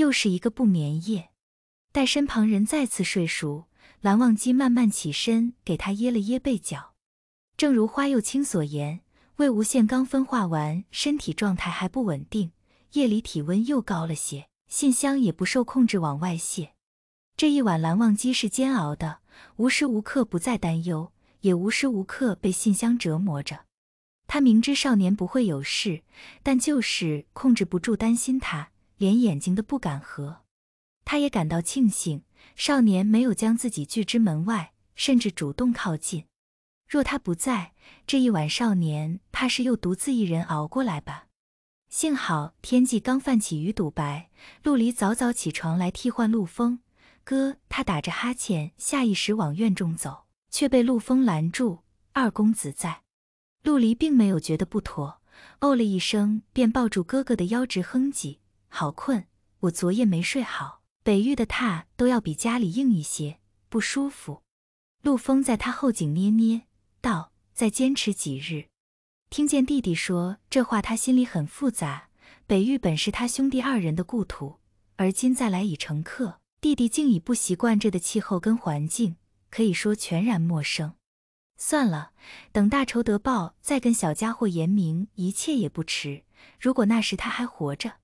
又是一个不眠夜，待身旁人再次睡熟，蓝忘机慢慢起身，给他掖了掖被角。正如花又青所言，魏无羡刚分化完，身体状态还不稳定，夜里体温又高了些，信箱也不受控制往外泄。这一晚，蓝忘机是煎熬的，无时无刻不在担忧，也无时无刻被信箱折磨着。他明知少年不会有事，但就是控制不住担心他。连眼睛都不敢合，他也感到庆幸，少年没有将自己拒之门外，甚至主动靠近。若他不在，这一晚少年怕是又独自一人熬过来吧。幸好天际刚泛起鱼肚白，陆离早早起床来替换陆风哥。他打着哈欠，下意识往院中走，却被陆风拦住：“二公子在。”陆离并没有觉得不妥，哦了一声，便抱住哥哥的腰，直哼唧。好困，我昨夜没睡好。北域的榻都要比家里硬一些，不舒服。陆枫在他后颈捏捏，道：“再坚持几日。”听见弟弟说这话，他心里很复杂。北域本是他兄弟二人的故土，而今再来已成客，弟弟竟已不习惯这的气候跟环境，可以说全然陌生。算了，等大仇得报，再跟小家伙言明一切也不迟。如果那时他还活着。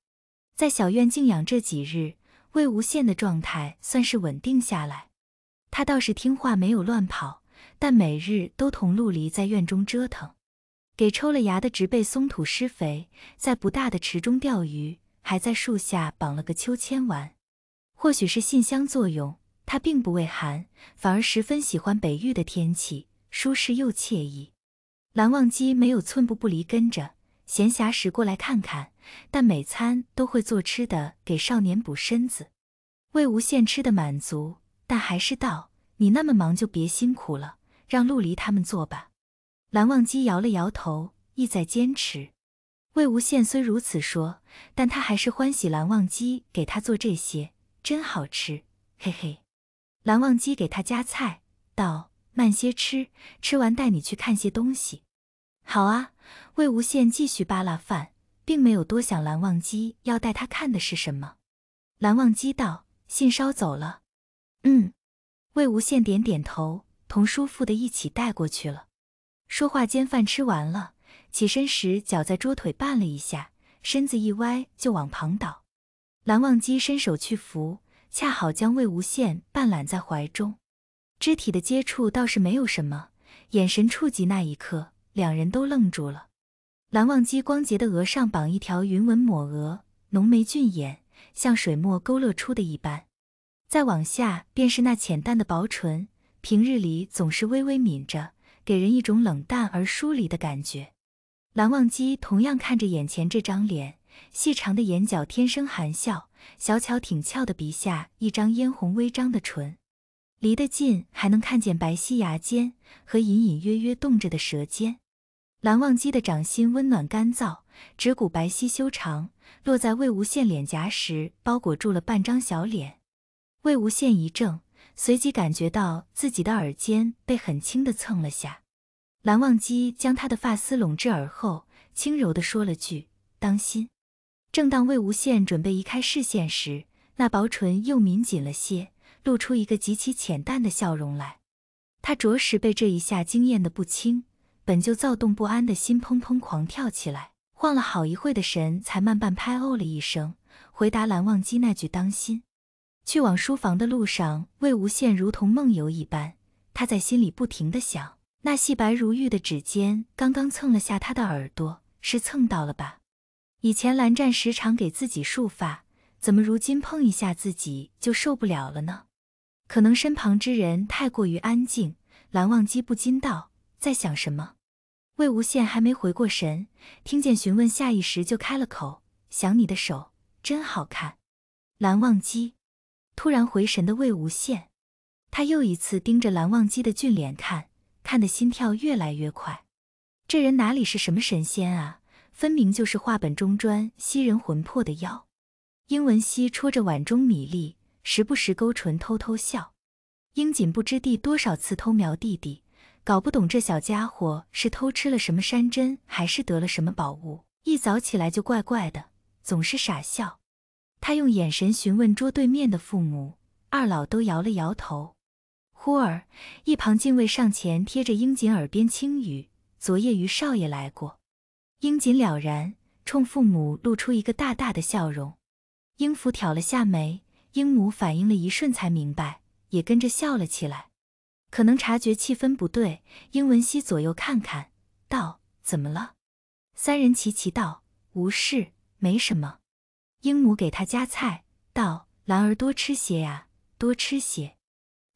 在小院静养这几日，魏无羡的状态算是稳定下来。他倒是听话，没有乱跑，但每日都同陆离在院中折腾，给抽了芽的植被松土施肥，在不大的池中钓鱼，还在树下绑了个秋千玩。或许是信箱作用，他并不畏寒，反而十分喜欢北域的天气，舒适又惬意。蓝忘机没有寸步不离跟着。闲暇时过来看看，但每餐都会做吃的给少年补身子。魏无羡吃的满足，但还是道：“你那么忙，就别辛苦了，让陆离他们做吧。”蓝忘机摇了摇头，意在坚持。魏无羡虽如此说，但他还是欢喜蓝忘机给他做这些，真好吃，嘿嘿。蓝忘机给他夹菜，道：“慢些吃，吃完带你去看些东西。”好啊，魏无羡继续扒拉饭，并没有多想蓝忘机要带他看的是什么。蓝忘机道：“信捎走了。”嗯，魏无羡点点头，同叔父的一起带过去了。说话间，饭吃完了，起身时脚在桌腿绊了一下，身子一歪就往旁倒。蓝忘机伸手去扶，恰好将魏无羡半揽在怀中，肢体的接触倒是没有什么，眼神触及那一刻。两人都愣住了。蓝忘机光洁的额上绑一条云纹抹额，浓眉俊眼像水墨勾勒出的一般。再往下便是那浅淡的薄唇，平日里总是微微抿着，给人一种冷淡而疏离的感觉。蓝忘机同样看着眼前这张脸，细长的眼角天生含笑，小巧挺翘的鼻下一张嫣红微张的唇，离得近还能看见白皙牙尖和隐隐约约动着的舌尖。蓝忘机的掌心温暖干燥，指骨白皙修长，落在魏无羡脸颊时，包裹住了半张小脸。魏无羡一怔，随即感觉到自己的耳尖被很轻的蹭了下。蓝忘机将他的发丝拢至耳后，轻柔的说了句“当心”。正当魏无羡准备移开视线时，那薄唇又抿紧了些，露出一个极其浅淡的笑容来。他着实被这一下惊艳的不轻。本就躁动不安的心砰砰狂跳起来，晃了好一会的神才慢半拍哦了一声，回答蓝忘机那句“当心”。去往书房的路上，魏无羡如同梦游一般，他在心里不停地想：那细白如玉的指尖刚刚蹭了下他的耳朵，是蹭到了吧？以前蓝湛时常给自己束发，怎么如今碰一下自己就受不了了呢？可能身旁之人太过于安静，蓝忘机不禁道：“在想什么？”魏无羡还没回过神，听见询问，下意识就开了口：“想你的手真好看。”蓝忘机突然回神的魏无羡，他又一次盯着蓝忘机的俊脸看，看得心跳越来越快。这人哪里是什么神仙啊？分明就是画本中专吸人魂魄的妖。英文熙戳着碗中米粒，时不时勾唇偷偷笑。英锦不知地多少次偷瞄弟弟。搞不懂这小家伙是偷吃了什么山珍，还是得了什么宝物，一早起来就怪怪的，总是傻笑。他用眼神询问桌对面的父母，二老都摇了摇头。忽而，一旁近卫上前贴着英锦耳边轻语：“昨夜于少爷来过。”英锦了然，冲父母露出一个大大的笑容。英父挑了下眉，英母反应了一瞬才明白，也跟着笑了起来。可能察觉气氛不对，英文熙左右看看，道：“怎么了？”三人齐齐道：“无事，没什么。”英母给他夹菜，道：“兰儿多吃些呀，多吃些。”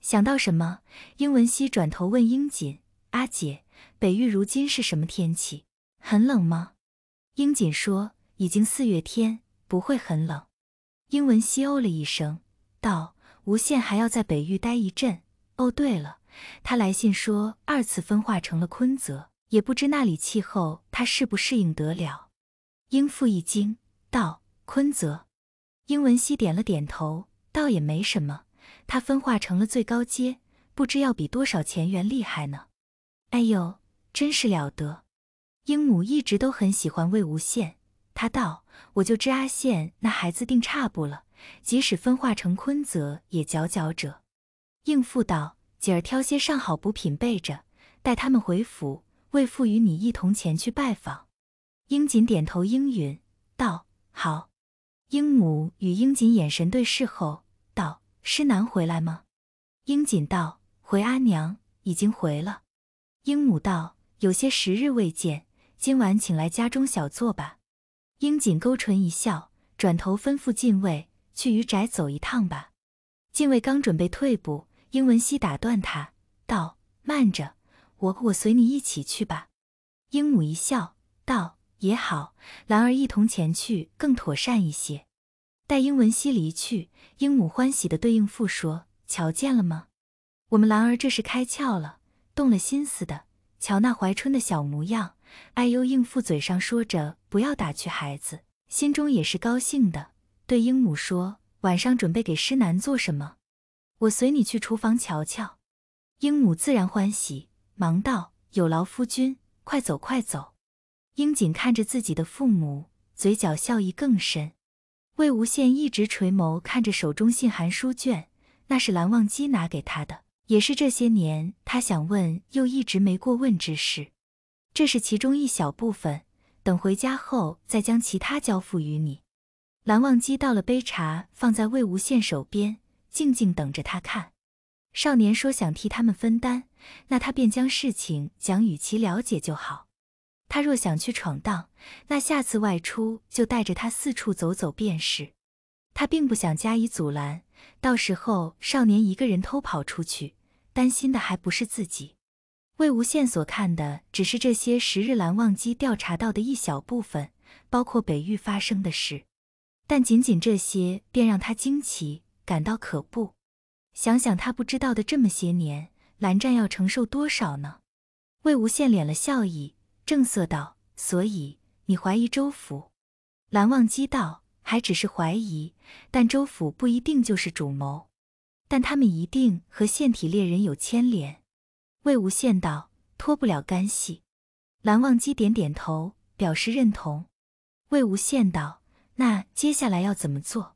想到什么，英文熙转头问英锦：“阿姐，北域如今是什么天气？很冷吗？”英锦说：“已经四月天，不会很冷。”英文熙哦了一声，道：“无羡还要在北域待一阵。”哦，对了。他来信说，二次分化成了昆泽，也不知那里气候，他适不适应得了？英父一惊，道：“昆泽。”英文熙点了点头，倒也没什么。他分化成了最高阶，不知要比多少前缘厉害呢。哎呦，真是了得！英母一直都很喜欢魏无羡，他道：“我就知阿羡那孩子定差不了，即使分化成昆泽，也佼佼者。”应父道。姐儿挑些上好补品备着，带他们回府。为父与你一同前去拜访。英锦点头应允，道：“好。”英母与英锦眼神对视后，道：“施南回来吗？”英锦道：“回阿娘，已经回了。”英母道：“有些时日未见，今晚请来家中小坐吧。”英锦勾唇一笑，转头吩咐禁卫：“去余宅走一趟吧。”禁卫刚准备退步。英文熙打断他道：“慢着，我我随你一起去吧。”英母一笑，道：“也好，兰儿一同前去更妥善一些。”待英文熙离去，英母欢喜的对应父说：“瞧见了吗？我们兰儿这是开窍了，动了心思的。瞧那怀春的小模样。”哎呦，应父嘴上说着不要打趣孩子，心中也是高兴的，对英母说：“晚上准备给施南做什么？”我随你去厨房瞧瞧，英母自然欢喜，忙道：“有劳夫君，快走快走。”英锦看着自己的父母，嘴角笑意更深。魏无羡一直垂眸看着手中信函书卷，那是蓝忘机拿给他的，也是这些年他想问又一直没过问之事。这是其中一小部分，等回家后再将其他交付于你。蓝忘机倒了杯茶，放在魏无羡手边。静静等着他看，少年说想替他们分担，那他便将事情讲与其了解就好。他若想去闯荡，那下次外出就带着他四处走走便是。他并不想加以阻拦，到时候少年一个人偷跑出去，担心的还不是自己。魏无羡所看的只是这些十日蓝忘机调查到的一小部分，包括北域发生的事，但仅仅这些便让他惊奇。感到可怖，想想他不知道的这么些年，蓝湛要承受多少呢？魏无羡敛了笑意，正色道：“所以你怀疑周府？”蓝忘机道：“还只是怀疑，但周府不一定就是主谋，但他们一定和腺体猎人有牵连。”魏无羡道：“脱不了干系。”蓝忘机点点头，表示认同。魏无羡道：“那接下来要怎么做？”